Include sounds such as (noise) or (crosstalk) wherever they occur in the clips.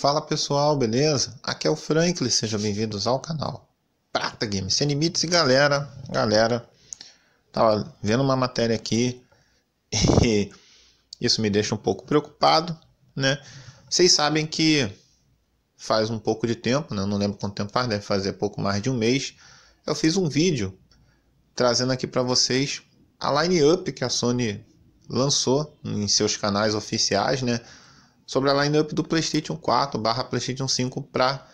Fala pessoal, beleza? Aqui é o Franklin, sejam bem-vindos ao canal Prata Games Sem Limites. E galera, galera, tava vendo uma matéria aqui (laughs) e isso me deixa um pouco preocupado, né? Vocês sabem que faz um pouco de tempo, né? Eu não lembro quanto tempo faz, deve fazer pouco mais de um mês. Eu fiz um vídeo trazendo aqui para vocês a line-up que a Sony lançou em seus canais oficiais, né? sobre a lineup do PlayStation 4 barra PlayStation 5 para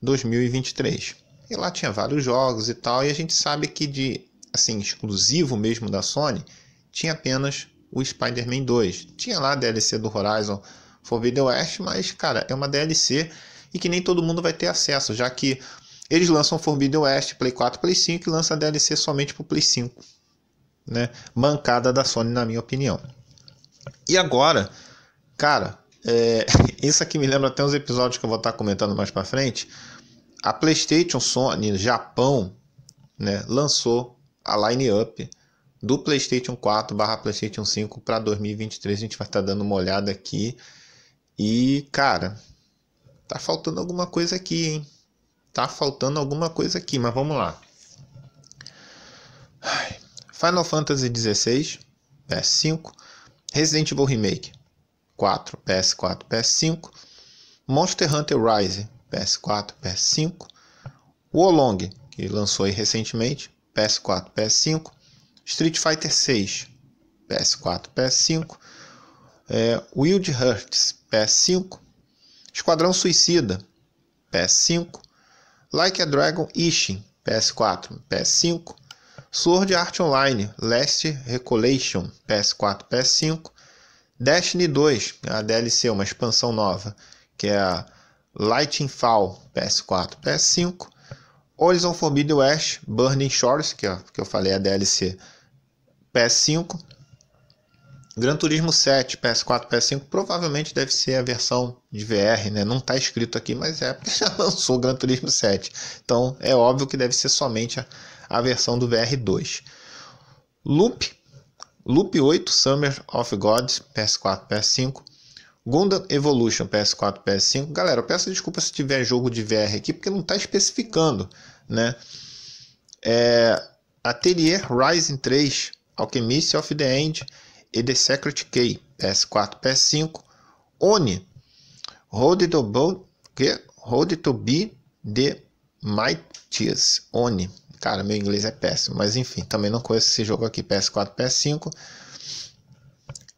2023. E lá tinha vários jogos e tal, e a gente sabe que de assim exclusivo mesmo da Sony tinha apenas o Spider-Man 2. Tinha lá a DLC do Horizon Forbidden West, mas cara, é uma DLC e que nem todo mundo vai ter acesso, já que eles lançam Forbidden West, Play 4, Play 5 e lançam a DLC somente para o Play 5. Né? Mancada da Sony, na minha opinião. E agora, cara, é, (laughs) isso aqui me lembra até uns episódios que eu vou estar comentando mais para frente. A PlayStation Sony Japão né, lançou a line-up do PlayStation 4 barra PlayStation 5 para 2023. A gente vai estar dando uma olhada aqui. E, cara, tá faltando alguma coisa aqui, hein? Tá faltando alguma coisa aqui, mas vamos lá. Final Fantasy XVI, PS5, é, Resident Evil Remake, PS4, PS5, Monster Hunter Rise, PS4, PS5, Wolong, que lançou recentemente, PS4, PS5, Street Fighter 6, PS4, PS5, é, Wild Hearts, PS5, Esquadrão Suicida, PS5, Like a Dragon Ishin, PS4, PS5, Sword Art Online Last Recollection, PS4, PS5, Destiny 2, a DLC, uma expansão nova, que é a Lightning Fall, PS4, PS5. Horizon Forbidden West, Burning Shores, que, ó, é que eu falei a DLC, PS5. Gran Turismo 7, PS4, PS5, provavelmente deve ser a versão de VR, né? Não está escrito aqui, mas é porque (laughs) já lançou o Gran Turismo 7. Então é óbvio que deve ser somente a, a versão do VR2. Loop, Loop 8 Summer of Gods, PS4, PS5, Gundam Evolution PS4, PS5. Galera, eu peço desculpa se tiver jogo de VR aqui porque não está especificando, né? É, Atelier Rising 3, Alchemist of the End e The Secret Key PS4, PS5, Oni, Hold to, Bo, que? to Be the Mightiest Oni Cara, meu inglês é péssimo, mas enfim, também não conheço esse jogo aqui, PS4, PS5.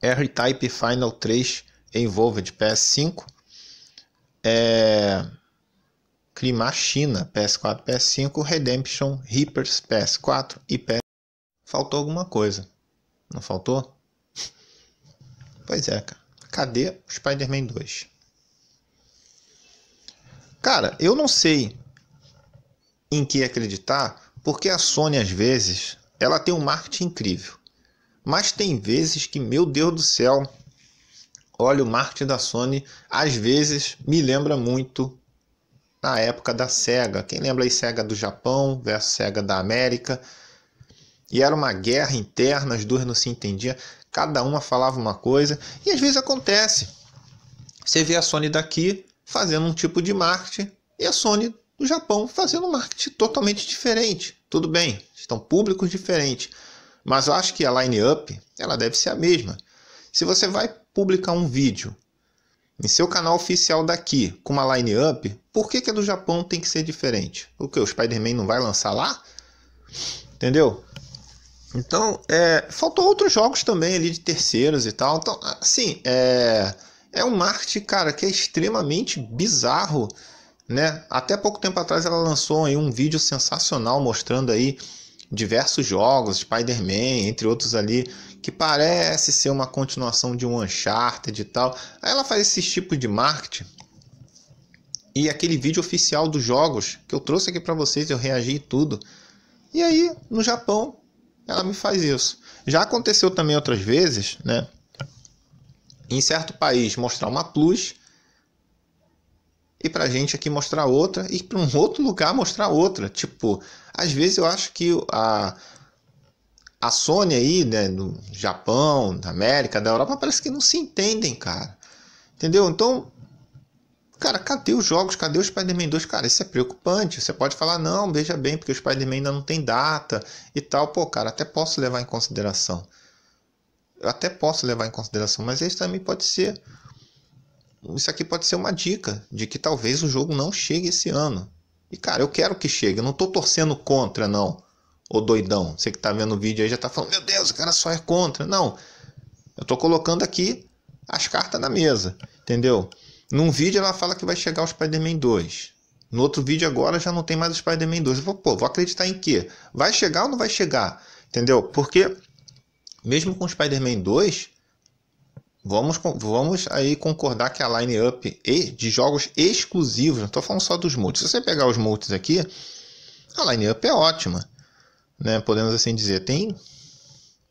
R-Type Final 3 Envolved, PS5. É... Crimar China, PS4, PS5. Redemption, Reapers, PS4 e PS... Faltou alguma coisa, não faltou? Pois é, cara. Cadê Spider-Man 2? Cara, eu não sei em que acreditar porque a Sony, às vezes, ela tem um marketing incrível. Mas tem vezes que, meu Deus do céu, olha, o marketing da Sony às vezes me lembra muito na época da SEGA. Quem lembra aí SEGA do Japão versus SEGA da América? E era uma guerra interna, as duas não se entendiam, cada uma falava uma coisa, e às vezes acontece. Você vê a Sony daqui fazendo um tipo de marketing e a Sony do Japão fazendo um marketing totalmente diferente. Tudo bem, estão públicos diferentes, mas eu acho que a line-up ela deve ser a mesma. Se você vai publicar um vídeo em seu canal oficial daqui com uma line-up, por que, que a do Japão tem que ser diferente? O que? O Spider-Man não vai lançar lá? Entendeu? Então, é, faltou outros jogos também ali de terceiros e tal. Então, assim, é, é um marketing, cara, que é extremamente bizarro né? Até pouco tempo atrás ela lançou aí um vídeo sensacional mostrando aí diversos jogos, Spider-Man, entre outros ali, que parece ser uma continuação de um Uncharted e tal. Aí ela faz esse tipo de marketing. E aquele vídeo oficial dos jogos que eu trouxe aqui para vocês, eu reagi tudo. E aí, no Japão, ela me faz isso. Já aconteceu também outras vezes, né? Em certo país mostrar uma plus e para a gente aqui mostrar outra e para um (laughs) outro lugar mostrar outra. Tipo, às vezes eu acho que a, a Sony aí, né, no Japão, na América, da Europa, parece que não se entendem, cara. Entendeu? Então, cara, cadê os jogos? Cadê o Spider-Man 2? Cara, isso é preocupante. Você pode falar, não, veja bem, porque o Spider-Man ainda não tem data e tal. Pô, cara, até posso levar em consideração. Eu até posso levar em consideração, mas isso também pode ser isso aqui pode ser uma dica de que talvez o jogo não chegue esse ano. E cara, eu quero que chegue, eu não tô torcendo contra, não. Ô doidão, você que tá vendo o vídeo aí já tá falando, meu Deus, o cara só é contra. Não. Eu tô colocando aqui as cartas na mesa, entendeu? Num vídeo ela fala que vai chegar o Spider-Man 2. No outro vídeo agora já não tem mais o Spider-Man 2. Eu vou, pô, vou acreditar em quê? Vai chegar ou não vai chegar? Entendeu? Porque mesmo com o Spider-Man 2, Vamos, vamos aí concordar que a line-up de jogos exclusivos, não estou falando só dos multis. Se você pegar os multis aqui, a line-up é ótima. Né? Podemos assim dizer, tem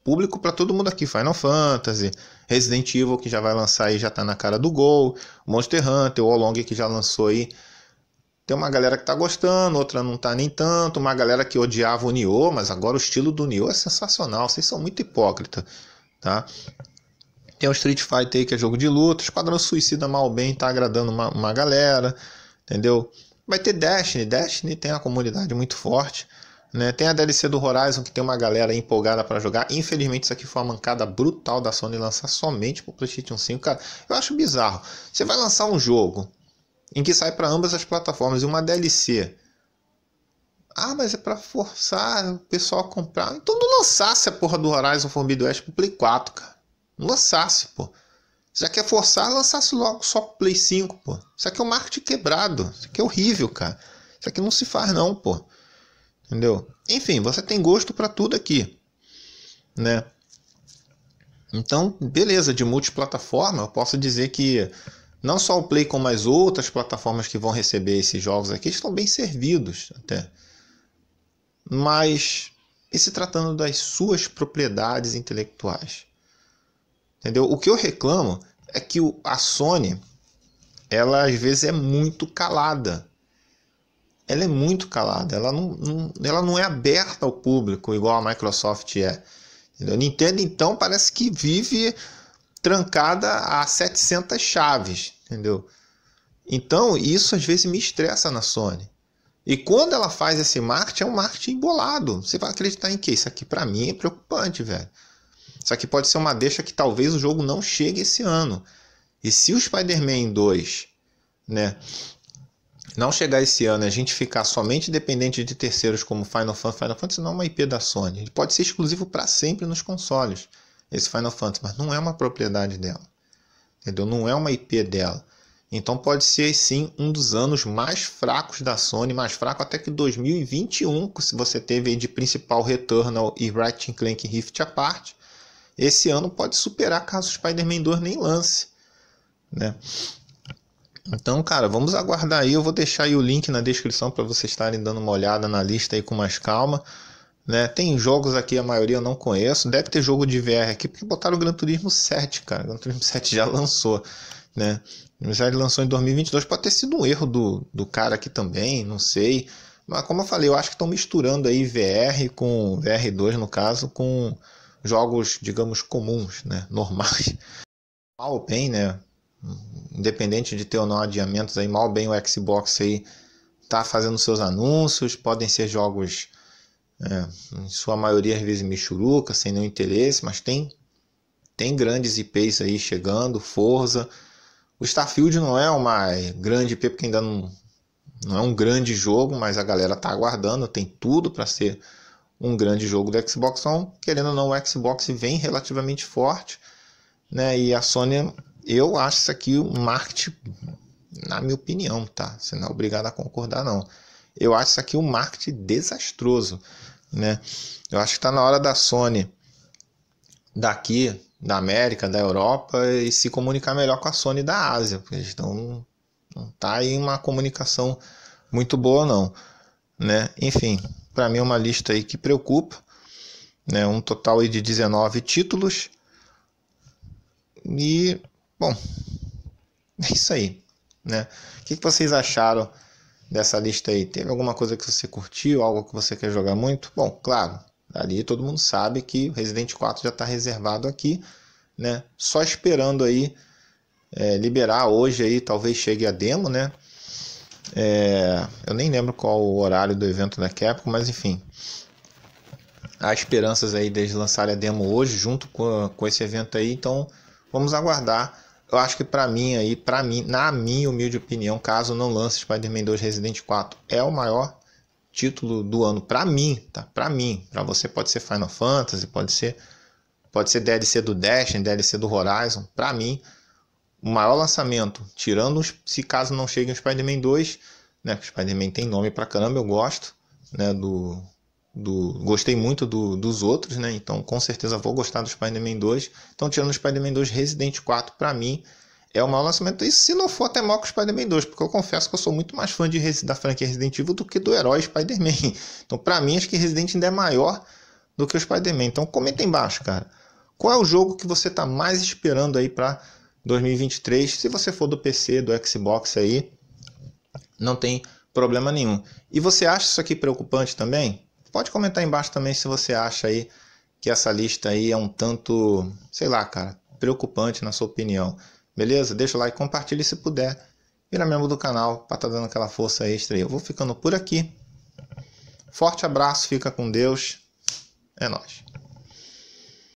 público para todo mundo aqui. Final Fantasy, Resident Evil que já vai lançar e já está na cara do gol, Monster Hunter, o Long que já lançou aí. Tem uma galera que está gostando, outra não está nem tanto, uma galera que odiava o Nioh, mas agora o estilo do Nioh é sensacional. Vocês são muito hipócritas, tá? Tem o Street Fighter aí, que é jogo de luta. Esquadrão Suicida Mal Bem tá agradando uma, uma galera, entendeu? Vai ter Destiny. Destiny tem uma comunidade muito forte. Né? Tem a DLC do Horizon, que tem uma galera empolgada para jogar. Infelizmente, isso aqui foi uma mancada brutal da Sony lançar somente pro PlayStation 5. Cara, eu acho bizarro. Você vai lançar um jogo em que sai para ambas as plataformas e uma DLC. Ah, mas é para forçar o pessoal a comprar. Então não lançasse a porra do Horizon Forbidden West pro Play 4, cara. Lançasse, pô. Já quer é forçar, lançasse logo só Play 5, pô. Isso aqui é o um marketing quebrado. Isso aqui é horrível, cara. Isso aqui não se faz, não, pô. Entendeu? Enfim, você tem gosto para tudo aqui, né? Então, beleza, de multiplataforma, eu posso dizer que não só o Play, como as outras plataformas que vão receber esses jogos aqui estão bem servidos até. Mas, e se tratando das suas propriedades intelectuais? Entendeu? O que eu reclamo é que a Sony, ela às vezes é muito calada. Ela é muito calada, ela não, não ela não é aberta ao público igual a Microsoft é. Entendeu? Nintendo então parece que vive trancada a 700 chaves, entendeu? Então isso às vezes me estressa na Sony. E quando ela faz esse marketing, é um marketing embolado. Você vai acreditar em que? Isso aqui para mim é preocupante, velho. Isso aqui pode ser uma deixa que talvez o jogo não chegue esse ano. E se o Spider-Man 2, né, não chegar esse ano, a gente ficar somente dependente de terceiros como Final Fantasy, Final Fantasy não é uma IP da Sony. Ele pode ser exclusivo para sempre nos consoles, esse Final Fantasy, mas não é uma propriedade dela. Entendeu? Não é uma IP dela. Então pode ser sim um dos anos mais fracos da Sony, mais fraco até que 2021, se você teve de principal Returnal e Ratchet Clank Rift à parte esse ano pode superar caso Spider-Man 2 nem lance, né? Então, cara, vamos aguardar aí. Eu vou deixar aí o link na descrição para vocês estarem dando uma olhada na lista aí com mais calma. Né? Tem jogos aqui, a maioria eu não conheço. Deve ter jogo de VR aqui, porque botaram o Gran Turismo 7, cara. O Gran Turismo 7 já lançou, né? O Missário lançou em 2022. Pode ter sido um erro do, do cara aqui também, não sei. Mas como eu falei, eu acho que estão misturando aí VR com VR2, no caso, com jogos, digamos, comuns, né? (laughs) normais. Mal ou bem, né? Independente de ter ou não adiamentos aí, mal ou bem o Xbox aí tá fazendo seus anúncios, podem ser jogos é, em sua maioria às vezes michuruca, sem nenhum interesse, mas tem tem grandes IPs aí chegando, Forza. O Starfield não é uma grande IP porque ainda não, não é um grande jogo, mas a galera tá aguardando, tem tudo para ser um grande jogo do Xbox One. Querendo ou não, o Xbox vem relativamente forte, né? E a Sony, eu acho isso aqui um marketing, na minha opinião, tá? Você não é obrigado a concordar, não. Eu acho isso aqui um marketing desastroso, né? Eu acho que está na hora da Sony daqui, da América, da Europa e se comunicar melhor com a Sony da Ásia, porque eles estão não tá em uma comunicação muito boa não, né? Enfim, para mim é uma lista aí que preocupa, né? Um total aí de 19 títulos. E, bom, é isso aí, né? O que, que vocês acharam dessa lista aí? Teve alguma coisa que você curtiu, algo que você quer jogar muito? Bom, claro, ali todo mundo sabe que o Resident 4 já está reservado aqui, né? Só esperando aí é, liberar hoje aí, talvez chegue a demo, né? É, eu nem lembro qual o horário do evento da Capcom, mas enfim. Há esperanças aí deles lançarem a demo hoje junto com, com esse evento aí, então vamos aguardar. Eu acho que para mim aí, para mim, na minha humilde opinião, caso não lance Spider-Man 2 Resident 4, é o maior título do ano para mim, tá? Para mim, para você pode ser Final Fantasy, pode ser pode ser DLC do Destiny, DLC do Horizon, para mim o maior lançamento, tirando os, se caso não chegue o Spider-Man 2, né? Porque o Spider-Man tem nome pra caramba, eu gosto, né? Do, do gostei muito do, dos outros, né? Então com certeza vou gostar do Spider-Man 2. Então, tirando o Spider-Man 2, Resident 4 para mim é o maior lançamento. E se não for até maior que o Spider-Man 2, porque eu confesso que eu sou muito mais fã de, da franquia Resident Evil do que do herói Spider-Man. (laughs) Então, para mim, acho que Resident ainda é maior do que o Spider-Man. Então, comenta embaixo, cara. Qual é o jogo que você tá mais esperando aí para 2023, se você for do PC, do Xbox aí, não tem problema nenhum. E você acha isso aqui preocupante também? Pode comentar embaixo também se você acha aí que essa lista aí é um tanto, sei lá, cara, preocupante na sua opinião. Beleza? Deixa o like, compartilhe se puder. Vira membro do canal para estar tá dando aquela força extra aí. Eu vou ficando por aqui. Forte abraço, fica com Deus. É nóis.